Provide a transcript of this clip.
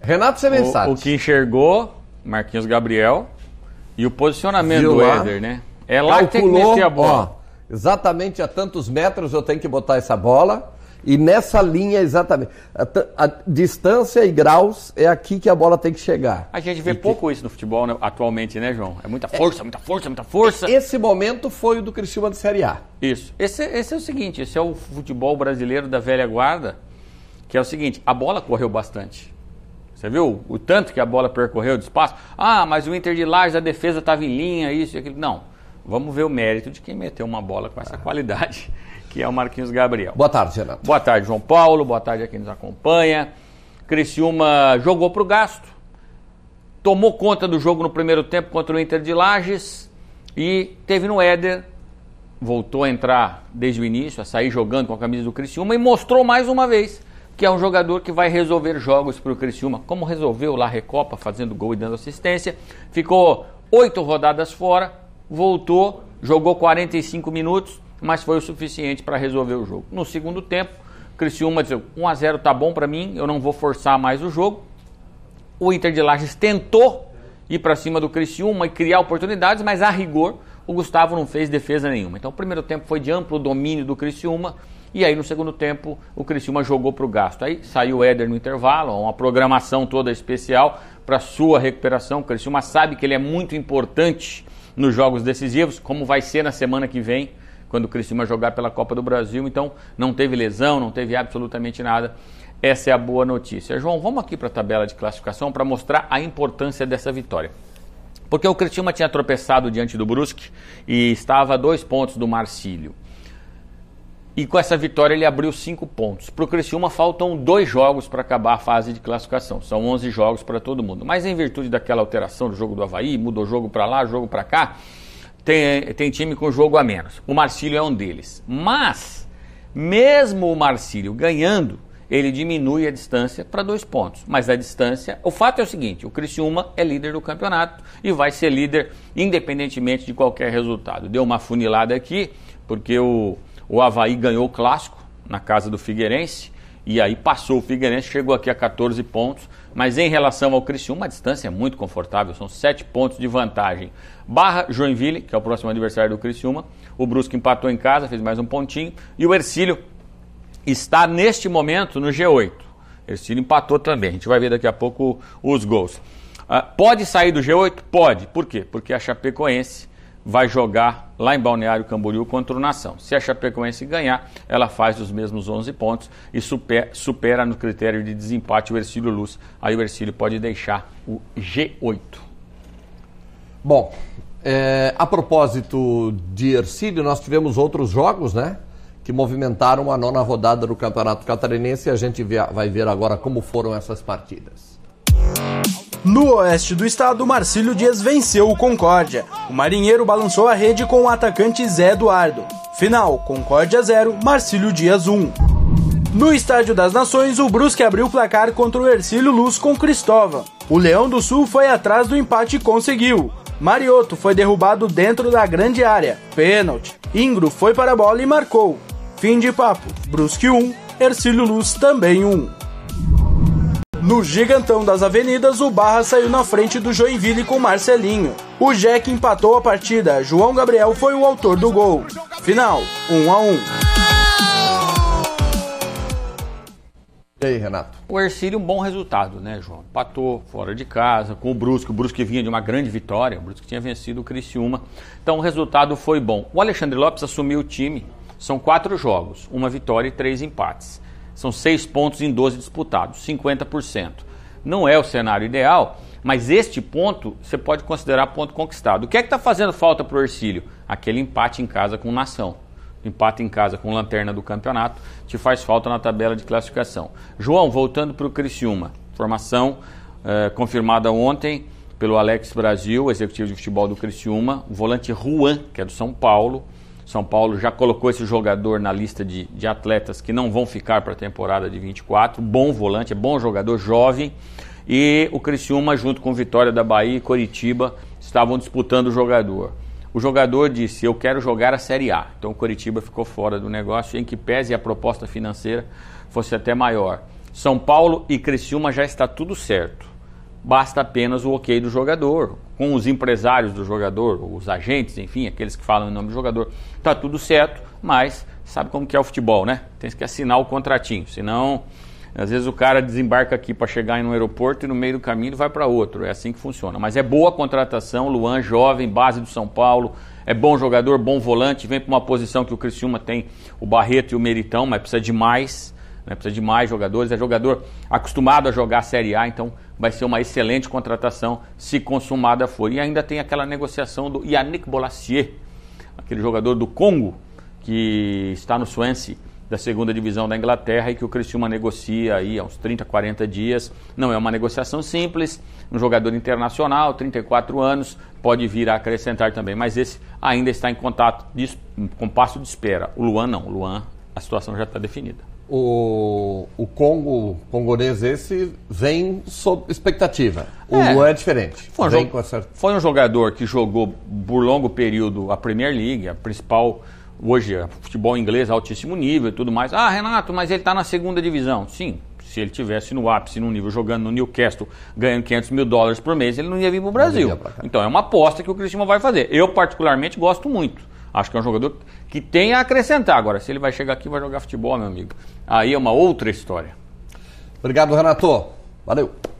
Renato Semensati. O, o que enxergou, Marquinhos Gabriel, e o posicionamento Viu do Éder, né? É lá calculou, que tem que a bola. Ó, exatamente a tantos metros eu tenho que botar essa bola. E nessa linha, exatamente. A, a, distância e graus é aqui que a bola tem que chegar. A gente vê e pouco que... isso no futebol né, atualmente, né, João? É muita é. força, é, muita força, muita força. Esse momento foi o do Cristiano de Série A. Isso. Esse, esse é o seguinte, esse é o futebol brasileiro da velha guarda, que é o seguinte, a bola correu bastante. Você viu o tanto que a bola percorreu de espaço? Ah, mas o Inter de Lages, a defesa estava em linha, isso e aquilo. Não. Vamos ver o mérito de quem meteu uma bola com essa ah. qualidade, que é o Marquinhos Gabriel. Boa tarde, Renato. Boa tarde, João Paulo. Boa tarde a quem nos acompanha. Criciúma jogou para o gasto, tomou conta do jogo no primeiro tempo contra o Inter de Lages e teve no Éder, voltou a entrar desde o início, a sair jogando com a camisa do Criciúma e mostrou mais uma vez que é um jogador que vai resolver jogos para o Criciúma, como resolveu lá a Recopa, fazendo gol e dando assistência. Ficou oito rodadas fora, voltou, jogou 45 minutos, mas foi o suficiente para resolver o jogo. No segundo tempo, Criciúma disse: 1 a 0 tá bom para mim, eu não vou forçar mais o jogo. O Inter de Lages tentou ir para cima do Criciúma e criar oportunidades, mas a rigor o Gustavo não fez defesa nenhuma. Então o primeiro tempo foi de amplo domínio do Criciúma e aí no segundo tempo o Criciúma jogou para o gasto. Aí saiu o Éder no intervalo, uma programação toda especial para sua recuperação. O Criciúma sabe que ele é muito importante nos jogos decisivos, como vai ser na semana que vem, quando o Criciúma jogar pela Copa do Brasil. Então não teve lesão, não teve absolutamente nada. Essa é a boa notícia. João, vamos aqui para a tabela de classificação para mostrar a importância dessa vitória. Porque o Criciúma tinha tropeçado diante do Brusque e estava a dois pontos do Marcílio. E com essa vitória ele abriu cinco pontos. Para o Criciúma faltam dois jogos para acabar a fase de classificação. São 11 jogos para todo mundo. Mas em virtude daquela alteração do jogo do Havaí, mudou jogo para lá, jogo para cá, tem, tem time com jogo a menos. O Marcílio é um deles. Mas, mesmo o Marcílio ganhando, ele diminui a distância para dois pontos. Mas a distância, o fato é o seguinte: o Criciúma é líder do campeonato e vai ser líder independentemente de qualquer resultado. Deu uma funilada aqui, porque o, o Havaí ganhou o clássico na casa do Figueirense e aí passou o Figueirense, chegou aqui a 14 pontos. Mas em relação ao Criciúma, a distância é muito confortável, são 7 pontos de vantagem. Barra Joinville, que é o próximo adversário do Criciúma, o Brusque empatou em casa, fez mais um pontinho, e o Ercílio está neste momento no G8. Esse empatou também. A gente vai ver daqui a pouco os gols. Ah, pode sair do G8? Pode. Por quê? Porque a Chapecoense vai jogar lá em Balneário Camboriú contra o Nação. Se a Chapecoense ganhar, ela faz os mesmos 11 pontos e supera, supera no critério de desempate o Ercílio Luz. Aí o Ercílio pode deixar o G8. Bom, é, a propósito de Ercílio, nós tivemos outros jogos, né? que movimentaram a nona rodada do Campeonato Catarinense e a gente vai ver agora como foram essas partidas. No oeste do estado, Marcílio Dias venceu o Concórdia. O marinheiro balançou a rede com o atacante Zé Eduardo. Final: Concórdia 0, Marcílio Dias 1. Um. No Estádio das Nações, o Brusque abriu o placar contra o Ercílio Luz com Cristóvão. O Leão do Sul foi atrás do empate e conseguiu. Mariotto foi derrubado dentro da grande área, pênalti. Ingro foi para a bola e marcou. Fim de papo. Brusque 1, Ercílio Luz também 1. No gigantão das avenidas, o Barra saiu na frente do Joinville com Marcelinho. O Jack empatou a partida, João Gabriel foi o autor do gol. Final, 1 a 1. E aí, Renato? O Ercílio, um bom resultado, né, João? Empatou fora de casa, com o Brusque. O Brusque vinha de uma grande vitória. O Brusque tinha vencido o Criciúma. Então, o resultado foi bom. O Alexandre Lopes assumiu o time são quatro jogos, uma vitória e três empates. São seis pontos em 12 disputados, 50%. Não é o cenário ideal, mas este ponto você pode considerar ponto conquistado. O que é que está fazendo falta para o Ercílio? Aquele empate em casa com o Nação. Empate em casa com lanterna do campeonato te faz falta na tabela de classificação. João, voltando para o Criciúma. Formação eh, confirmada ontem pelo Alex Brasil, executivo de futebol do Criciúma. O volante Juan, que é do São Paulo são Paulo já colocou esse jogador na lista de, de atletas que não vão ficar para a temporada de 24. Bom volante, é bom jogador, jovem. E o Criciúma, junto com Vitória da Bahia e Coritiba, estavam disputando o jogador. O jogador disse: Eu quero jogar a Série A. Então o Coritiba ficou fora do negócio, em que pese a proposta financeira fosse até maior. São Paulo e Criciúma já está tudo certo basta apenas o ok do jogador, com os empresários do jogador, os agentes, enfim, aqueles que falam em nome do jogador. Tá tudo certo, mas sabe como que é o futebol, né? Tem que assinar o contratinho, senão às vezes o cara desembarca aqui para chegar em um aeroporto e no meio do caminho ele vai para outro. É assim que funciona. Mas é boa contratação, Luan, jovem, base do São Paulo, é bom jogador, bom volante, vem para uma posição que o Criciúma tem o Barreto e o Meritão, mas precisa de mais né? precisa de mais jogadores. É jogador acostumado a jogar a Série A, então vai ser uma excelente contratação se consumada for. E ainda tem aquela negociação do Yannick Bolassier, aquele jogador do Congo que está no Swansea da segunda divisão da Inglaterra e que o Criciúma negocia aí há uns 30, 40 dias. Não é uma negociação simples, um jogador internacional, 34 anos, pode vir a acrescentar também, mas esse ainda está em contato de, com passo de espera. O Luan não, o Luan a situação já está definida o, o Congo, congolês esse, vem sob expectativa. O é, é diferente. Foi um, foi um, jogador que jogou por longo período a Premier League, a principal, hoje, é futebol inglês, altíssimo nível e tudo mais. Ah, Renato, mas ele está na segunda divisão. Sim, se ele tivesse no ápice, no nível, jogando no Newcastle, ganhando 500 mil dólares por mês, ele não ia vir para o Brasil. Então é uma aposta que o Cristiano vai fazer. Eu, particularmente, gosto muito Acho que é um jogador que tem a acrescentar. Agora, se ele vai chegar aqui e vai jogar futebol, meu amigo, aí é uma outra história. Obrigado, Renato. Valeu.